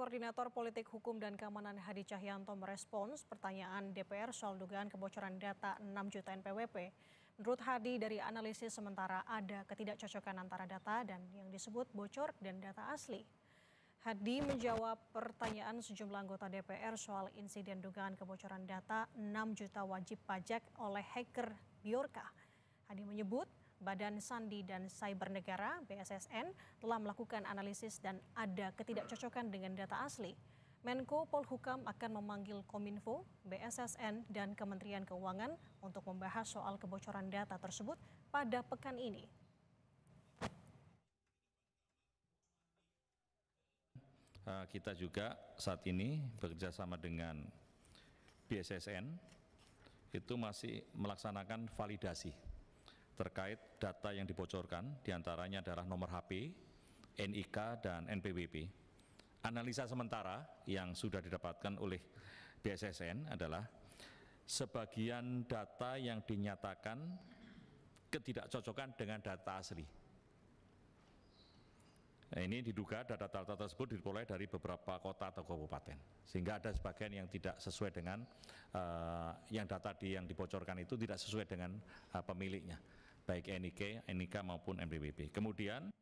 Koordinator Politik Hukum dan Keamanan Hadi Cahyanto merespons pertanyaan DPR soal dugaan kebocoran data 6 juta NPWP. Menurut Hadi, dari analisis sementara ada ketidakcocokan antara data dan yang disebut bocor dan data asli. Hadi menjawab pertanyaan sejumlah anggota DPR soal insiden dugaan kebocoran data 6 juta wajib pajak oleh hacker Biorka. Hadi menyebut Badan Sandi dan Cyber Negara BSSN telah melakukan analisis dan ada ketidakcocokan dengan data asli. Menko Polhukam akan memanggil Kominfo, BSSN, dan Kementerian Keuangan untuk membahas soal kebocoran data tersebut pada pekan ini. Kita juga saat ini bekerjasama dengan BSSN itu masih melaksanakan validasi terkait data yang dibocorkan, diantaranya adalah nomor HP, NIK, dan NPWP. Analisa sementara yang sudah didapatkan oleh BSSN adalah sebagian data yang dinyatakan ketidakcocokan dengan data asli. Nah, ini diduga data-data tersebut diperoleh dari beberapa kota atau kabupaten, sehingga ada sebagian yang tidak sesuai dengan uh, yang data di yang dibocorkan itu tidak sesuai dengan uh, pemiliknya baik NIK, NIK maupun MPBB. Kemudian